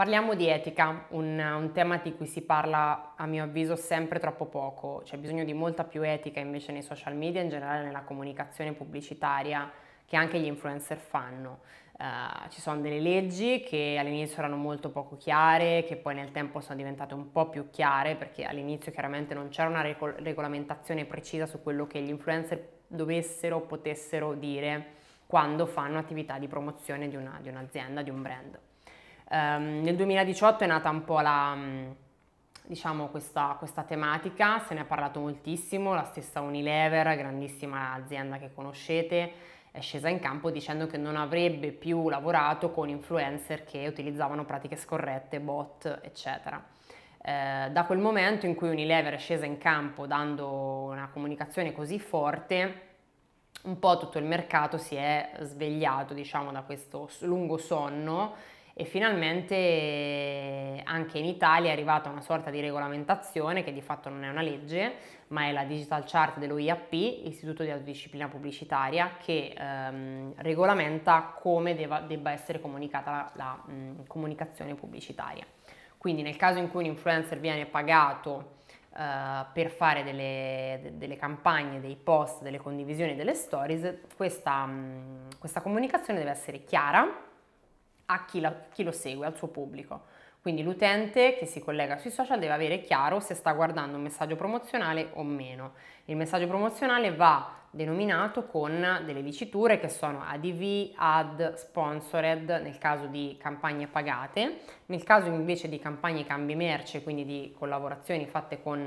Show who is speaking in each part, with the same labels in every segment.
Speaker 1: Parliamo di etica, un, un, tema di cui si parla a mio avviso sempre troppo poco, c'è bisogno di molta più etica invece nei social media, in generale nella comunicazione pubblicitaria che anche gli influencer fanno. Uh, ci sono delle leggi che all'inizio erano molto poco chiare, che poi nel tempo sono diventate un po' più chiare perché all'inizio chiaramente non c'era una regol- regolamentazione precisa su quello che gli influencer dovessero, o potessero dire quando fanno attività di promozione di, una, di un'azienda, di un brand. Um, nel 2018 è nata un po' la, mm, diciamo, questa, questa, tematica, se ne è parlato moltissimo, la stessa Unilever, grandissima azienda che conoscete, è scesa in campo dicendo che non avrebbe più lavorato con influencer che utilizzavano pratiche scorrette, bot, eccetera. Eh, da quel momento in cui Unilever è scesa in campo dando una comunicazione così forte, un po' tutto il mercato si è svegliato, diciamo, da questo lungo sonno e finalmente anche in Italia è arrivata una sorta di regolamentazione che di fatto non è una legge, ma è la Digital Chart dell'OIAP, Istituto di Disciplina Pubblicitaria, che ehm, regolamenta come deva, debba essere comunicata la, la mh, comunicazione pubblicitaria. Quindi nel caso in cui un influencer viene pagato eh, per fare delle, delle, campagne, dei post, delle condivisioni, delle stories, questa, mh, questa comunicazione deve essere chiara, a chi, la, chi lo segue, al suo pubblico. Quindi l'utente che si collega sui social deve avere chiaro se sta guardando un messaggio promozionale o meno. Il messaggio promozionale va denominato con delle diciture che sono ADV, ad, sponsored nel caso di campagne pagate, nel caso invece di campagne cambi merce, quindi di collaborazioni fatte con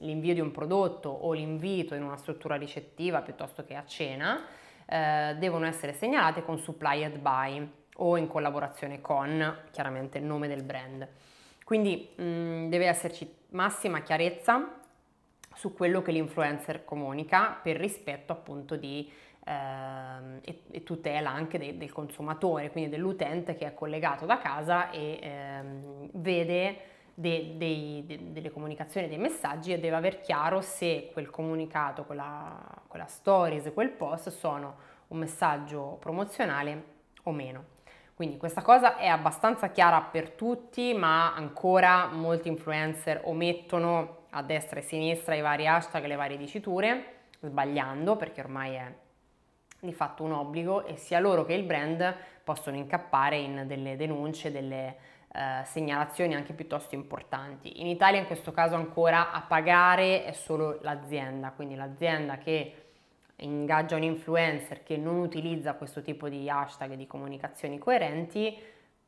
Speaker 1: l'invio di un prodotto o l'invito in una struttura ricettiva piuttosto che a cena, eh, devono essere segnalate con supplied by o in collaborazione con, chiaramente, il nome del brand. Quindi mh, mm, deve esserci massima chiarezza su quello che l'influencer comunica per rispetto appunto di eh, e, e, tutela anche de, del consumatore, quindi dell'utente che è collegato da casa e ehm, vede de, de, de, delle comunicazioni, dei messaggi, e deve aver chiaro se quel comunicato, quella, quella stories, quel post sono un messaggio promozionale o meno. Quindi questa cosa è abbastanza chiara per tutti, ma ancora molti influencer omettono a destra e a sinistra i vari hashtag le varie diciture, sbagliando perché ormai è di fatto un obbligo e sia loro che il brand possono incappare in delle denunce, delle, eh, segnalazioni anche piuttosto importanti. In Italia in questo caso ancora a pagare è solo l'azienda, quindi l'azienda che ingaggia un influencer che non utilizza questo tipo di hashtag di comunicazioni coerenti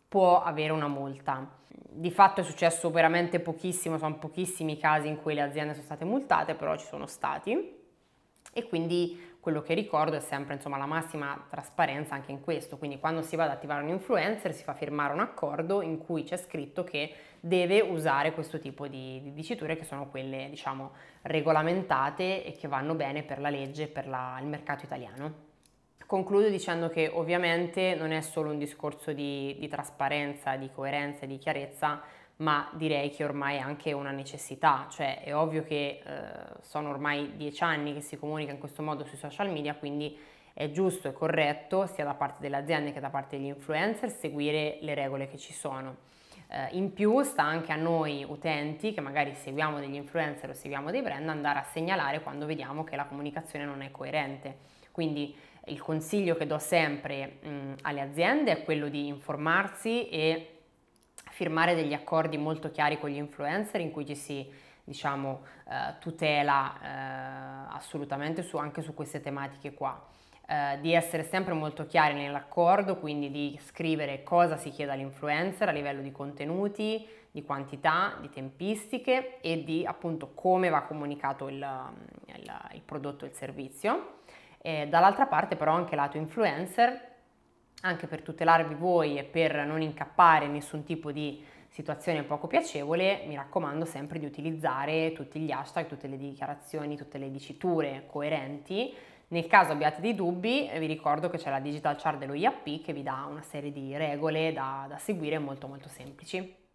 Speaker 1: può avere una multa. Di fatto è successo veramente pochissimo, sono pochissimi i casi in cui le aziende sono state multate, però ci sono stati e quindi quello che ricordo è sempre insomma, la massima trasparenza anche in questo, quindi quando si va ad attivare un influencer si fa firmare un accordo in cui c'è scritto che deve usare questo tipo di, di diciture che sono quelle diciamo regolamentate e che vanno bene per la legge e per la, il mercato italiano. Concludo dicendo che ovviamente non è solo un discorso di, di trasparenza, di coerenza, e di chiarezza, ma direi che ormai è anche una necessità, cioè è ovvio che eh, sono ormai dieci anni che si comunica in questo modo sui social media, quindi è giusto e corretto sia da parte delle aziende che da parte degli influencer seguire le regole che ci sono. Eh, in più sta anche a noi utenti che magari seguiamo degli influencer o seguiamo dei brand andare a segnalare quando vediamo che la comunicazione non è coerente. Quindi il consiglio che do sempre mh, mm, alle aziende è quello di informarsi e firmare degli accordi molto chiari con gli influencer in cui ci si diciamo, eh, tutela eh, assolutamente su, anche su queste tematiche qua. Eh, di essere sempre molto chiari nell'accordo, quindi di scrivere cosa si chiede all'influencer a livello di contenuti, di quantità, di tempistiche e di appunto come va comunicato il, il, il prodotto, il servizio. E eh, dall'altra parte però anche lato influencer anche per tutelarvi voi e per non incappare in nessun tipo di situazione poco piacevole, mi raccomando sempre di utilizzare tutti gli hashtag, tutte le dichiarazioni, tutte le diciture coerenti. Nel caso abbiate dei dubbi, vi ricordo che c'è la digital chart dello IAP che vi dà una serie di regole da, da seguire molto molto semplici.